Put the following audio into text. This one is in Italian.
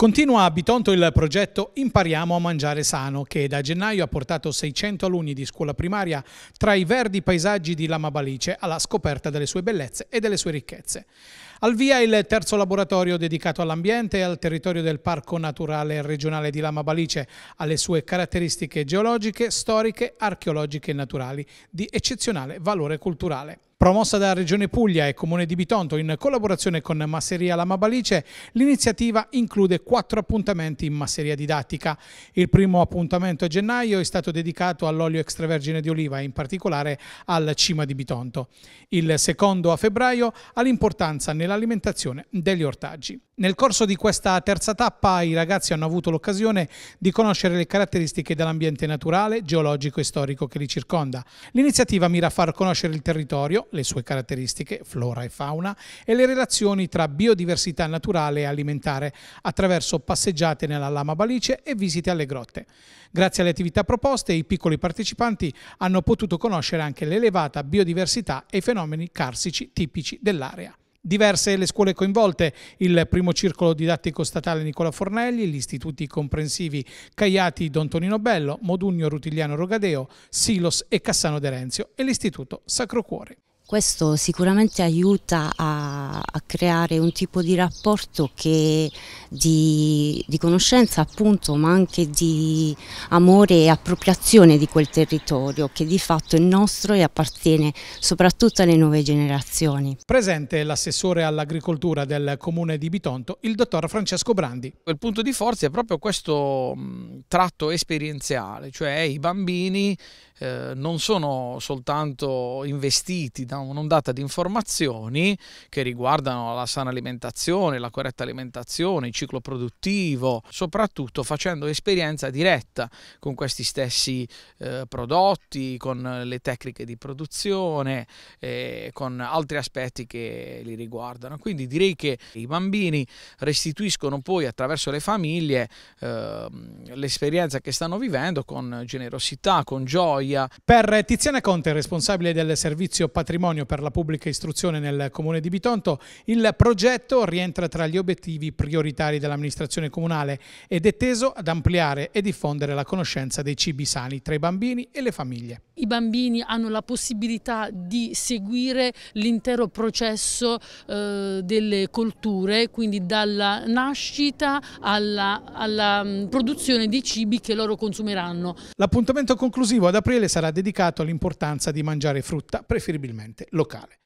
Continua a Bitonto il progetto Impariamo a mangiare sano, che da gennaio ha portato 600 alunni di scuola primaria tra i verdi paesaggi di Lama Balice alla scoperta delle sue bellezze e delle sue ricchezze. Al via il terzo laboratorio dedicato all'ambiente e al territorio del Parco Naturale Regionale di Lama Balice, alle sue caratteristiche geologiche, storiche, archeologiche e naturali, di eccezionale valore culturale. Promossa da Regione Puglia e Comune di Bitonto in collaborazione con Masseria Lama Balice, l'iniziativa include quattro appuntamenti in masseria didattica. Il primo appuntamento a gennaio è stato dedicato all'olio extravergine di oliva in particolare al cima di Bitonto. Il secondo a febbraio all'importanza nell'alimentazione degli ortaggi. Nel corso di questa terza tappa i ragazzi hanno avuto l'occasione di conoscere le caratteristiche dell'ambiente naturale, geologico e storico che li circonda. L'iniziativa mira a far conoscere il territorio, le sue caratteristiche, flora e fauna e le relazioni tra biodiversità naturale e alimentare attraverso passeggiate nella lama balice e visite alle grotte. Grazie alle attività proposte i piccoli partecipanti hanno potuto conoscere anche l'elevata biodiversità e i fenomeni carsici tipici dell'area. Diverse le scuole coinvolte, il primo circolo didattico statale Nicola Fornelli, gli istituti comprensivi Caiati Don Tonino Bello, Modugno Rutigliano Rogadeo, Silos e Cassano Derenzio e l'istituto Sacro Cuore. Questo sicuramente aiuta a, a creare un tipo di rapporto che di, di, conoscenza appunto ma anche di amore e appropriazione di quel territorio che di fatto è nostro e appartiene soprattutto alle nuove generazioni. Presente l'assessore all'agricoltura del comune di Bitonto, il dottor Francesco Brandi. Il punto di forza è proprio questo tratto esperienziale, cioè i bambini eh, non sono soltanto investiti da un'ondata di informazioni che riguardano la sana alimentazione, la corretta alimentazione, il ciclo produttivo, soprattutto facendo esperienza diretta con questi stessi eh, prodotti, con le tecniche di produzione, eh, con altri aspetti che li riguardano. Quindi direi che i bambini restituiscono poi attraverso le famiglie ehm, l'esperienza che stanno vivendo con generosità, con gioia, Cagliari. Per Tiziana Conte, responsabile del servizio patrimonio per la pubblica istruzione nel comune di Bitonto, il progetto rientra tra gli obiettivi prioritari dell'amministrazione comunale ed è teso ad ampliare e diffondere la conoscenza dei cibi sani tra i bambini e le famiglie. I bambini hanno la possibilità di seguire l'intero processo eh, delle colture, quindi dalla nascita alla, alla mm, produzione dei cibi che loro consumeranno. L'appuntamento conclusivo ad aprile Gabriele sarà dedicato all'importanza di mangiare frutta, preferibilmente locale.